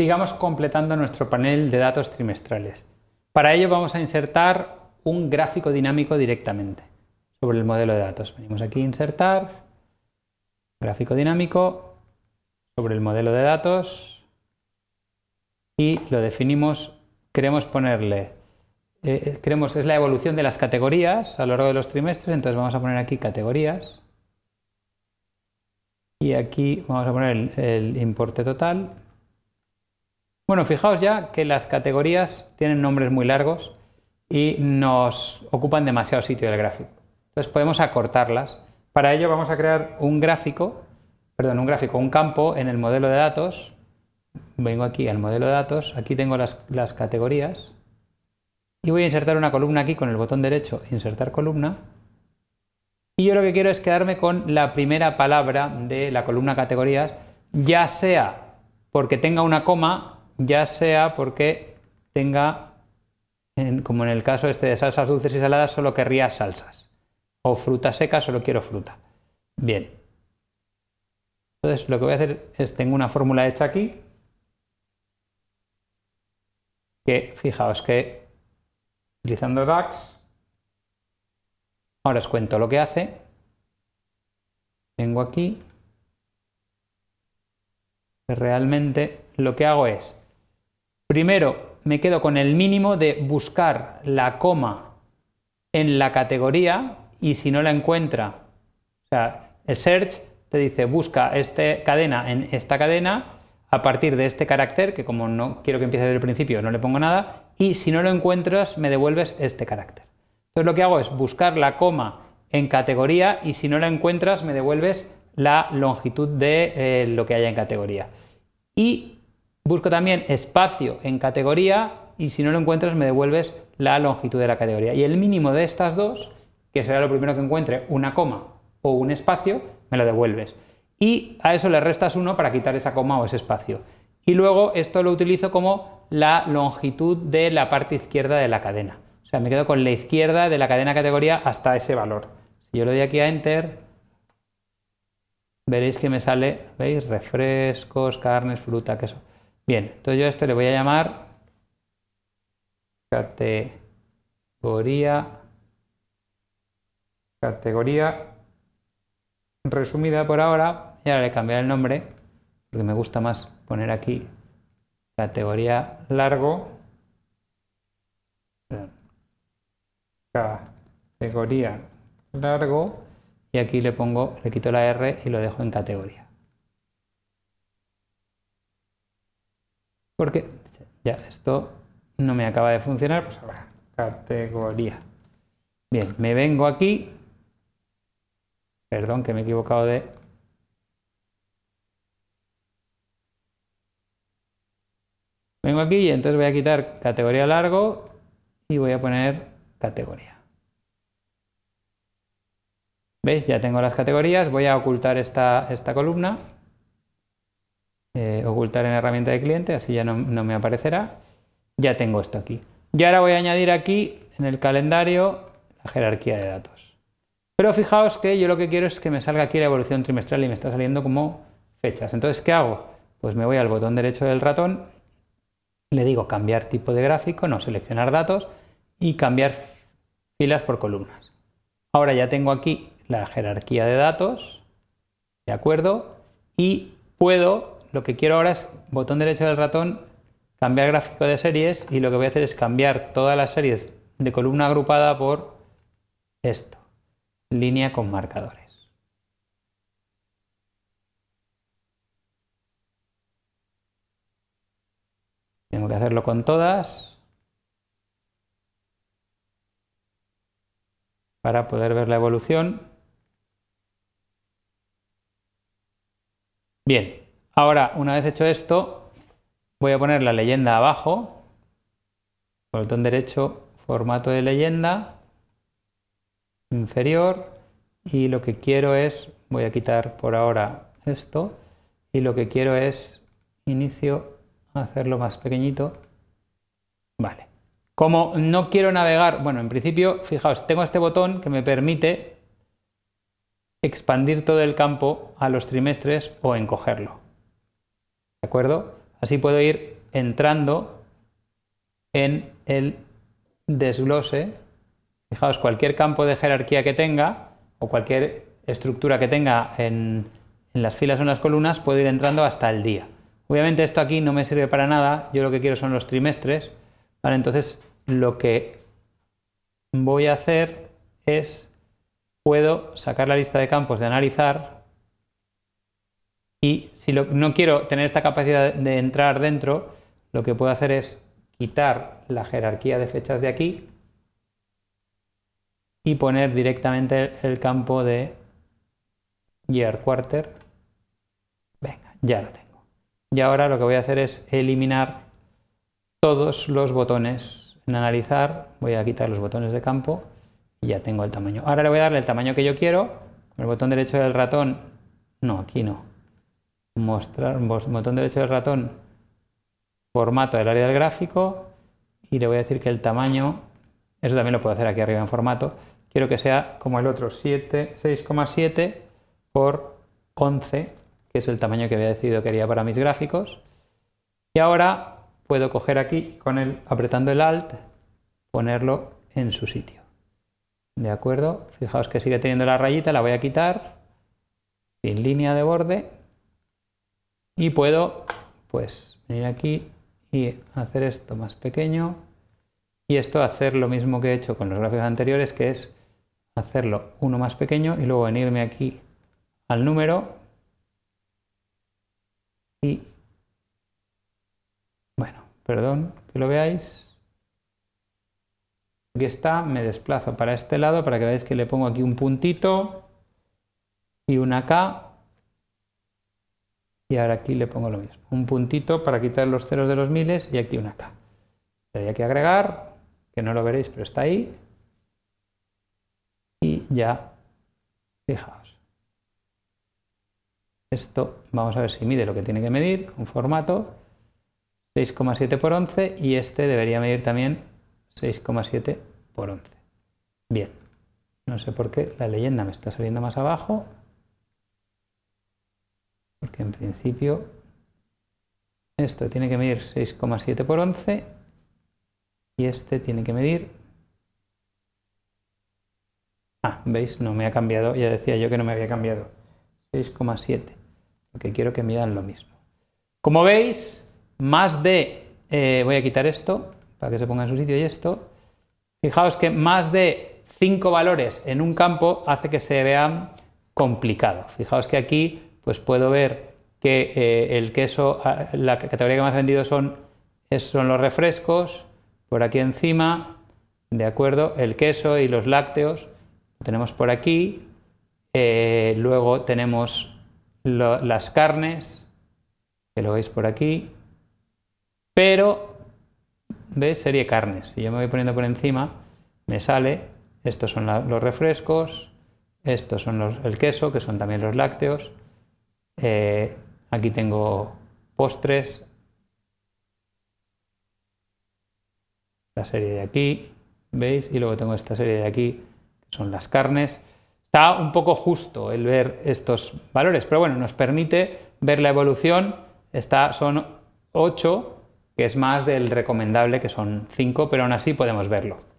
sigamos completando nuestro panel de datos trimestrales. Para ello vamos a insertar un gráfico dinámico directamente sobre el modelo de datos. Venimos aquí a insertar, gráfico dinámico, sobre el modelo de datos y lo definimos, queremos ponerle, eh, eh, queremos, es la evolución de las categorías a lo largo de los trimestres, entonces vamos a poner aquí categorías y aquí vamos a poner el importe total bueno, fijaos ya que las categorías tienen nombres muy largos y nos ocupan demasiado sitio del gráfico. Entonces podemos acortarlas. Para ello vamos a crear un gráfico, perdón, un gráfico, un campo en el modelo de datos. Vengo aquí al modelo de datos, aquí tengo las, categorías y voy a insertar una columna aquí con el botón derecho, insertar columna. Y yo lo que quiero es quedarme con la primera palabra de la columna categorías, ya sea porque tenga una coma ya sea porque tenga, como en el caso este de salsas dulces y saladas, solo querría salsas. O fruta seca, solo quiero fruta. Bien. Entonces lo que voy a hacer es, tengo una fórmula hecha aquí, que fijaos que utilizando DAX, ahora os cuento lo que hace. tengo aquí. que Realmente lo que hago es Primero, me quedo con el mínimo de buscar la coma en la categoría y si no la encuentra, o sea, el search te dice busca esta cadena en esta cadena a partir de este carácter, que como no quiero que empiece desde el principio, no le pongo nada, y si no lo encuentras, me devuelves este carácter. Entonces lo que hago es buscar la coma en categoría y si no la encuentras, me devuelves la longitud de eh, lo que haya en categoría. Y Busco también espacio en categoría y si no lo encuentras me devuelves la longitud de la categoría. Y el mínimo de estas dos, que será lo primero que encuentre, una coma o un espacio, me lo devuelves. Y a eso le restas uno para quitar esa coma o ese espacio. Y luego esto lo utilizo como la longitud de la parte izquierda de la cadena. O sea, me quedo con la izquierda de la cadena categoría hasta ese valor. Si yo le doy aquí a Enter, veréis que me sale, ¿veis? Refrescos, carnes, fruta, queso. Bien, entonces yo a esto le voy a llamar categoría categoría resumida por ahora y ahora le cambiaré el nombre porque me gusta más poner aquí categoría largo categoría largo y aquí le pongo le quito la R y lo dejo en categoría Porque ya esto no me acaba de funcionar, pues ahora categoría. Bien, me vengo aquí. Perdón que me he equivocado de Vengo aquí y entonces voy a quitar categoría largo y voy a poner categoría. ¿Veis? Ya tengo las categorías. Voy a ocultar esta, esta columna. Eh, ocultar en herramienta de cliente, así ya no, no me aparecerá. Ya tengo esto aquí. Y ahora voy a añadir aquí en el calendario la jerarquía de datos. Pero fijaos que yo lo que quiero es que me salga aquí la evolución trimestral y me está saliendo como fechas. Entonces, ¿qué hago? Pues me voy al botón derecho del ratón, le digo cambiar tipo de gráfico, no seleccionar datos y cambiar filas por columnas. Ahora ya tengo aquí la jerarquía de datos, ¿de acuerdo? Y puedo lo que quiero ahora es, botón derecho del ratón, cambiar gráfico de series y lo que voy a hacer es cambiar todas las series de columna agrupada por esto, línea con marcadores. Tengo que hacerlo con todas para poder ver la evolución. Bien, Ahora, una vez hecho esto, voy a poner la leyenda abajo, botón derecho, formato de leyenda, inferior, y lo que quiero es, voy a quitar por ahora esto, y lo que quiero es inicio, hacerlo más pequeñito. Vale. Como no quiero navegar, bueno, en principio, fijaos, tengo este botón que me permite expandir todo el campo a los trimestres o encogerlo. ¿De acuerdo? Así puedo ir entrando en el desglose. Fijaos, cualquier campo de jerarquía que tenga o cualquier estructura que tenga en, las filas o en las columnas, puedo ir entrando hasta el día. Obviamente esto aquí no me sirve para nada, yo lo que quiero son los trimestres. Vale, entonces lo que voy a hacer es, puedo sacar la lista de campos de analizar y si no quiero tener esta capacidad de entrar dentro, lo que puedo hacer es quitar la jerarquía de fechas de aquí y poner directamente el, campo de year quarter. Venga, ya lo tengo. Y ahora lo que voy a hacer es eliminar todos los botones en analizar. Voy a quitar los botones de campo y ya tengo el tamaño. Ahora le voy a darle el tamaño que yo quiero. Con el botón derecho del ratón, no, aquí no mostrar un botón derecho del ratón, formato del área del gráfico y le voy a decir que el tamaño, eso también lo puedo hacer aquí arriba en formato, quiero que sea como el otro 6,7 por 11, que es el tamaño que había decidido que haría para mis gráficos. Y ahora puedo coger aquí con el apretando el Alt, ponerlo en su sitio. ¿De acuerdo? Fijaos que sigue teniendo la rayita, la voy a quitar sin línea de borde y puedo pues venir aquí y hacer esto más pequeño y esto hacer lo mismo que he hecho con los gráficos anteriores que es hacerlo uno más pequeño y luego venirme aquí al número y bueno perdón que lo veáis aquí está me desplazo para este lado para que veáis que le pongo aquí un puntito y una K y ahora aquí le pongo lo mismo. Un puntito para quitar los ceros de los miles y aquí una K. Tendría que agregar, que no lo veréis, pero está ahí. Y ya, fijaos. Esto, vamos a ver si mide lo que tiene que medir con formato. 6,7 por 11 y este debería medir también 6,7 por 11. Bien, no sé por qué la leyenda me está saliendo más abajo porque en principio esto tiene que medir 6,7 por 11 y este tiene que medir... Ah, ¿veis? No me ha cambiado, ya decía yo que no me había cambiado. 6,7, porque quiero que midan lo mismo. Como veis, más de... Eh, voy a quitar esto para que se ponga en su sitio y esto. Fijaos que más de 5 valores en un campo hace que se vean complicado. Fijaos que aquí pues puedo ver que eh, el queso, ah, la categoría que más vendido son, son los refrescos, por aquí encima, ¿de acuerdo? El queso y los lácteos, tenemos por aquí, eh, luego tenemos las carnes, que lo veis por aquí, pero, de Serie carnes, si yo me voy poniendo por encima, me sale, estos son los refrescos, estos son el queso, que son también los lácteos, eh, aquí tengo postres. la serie de aquí, ¿veis? Y luego tengo esta serie de aquí, que son las carnes. Está un poco justo el ver estos valores, pero bueno, nos permite ver la evolución. está, son 8, que es más del recomendable, que son 5, pero aún así podemos verlo.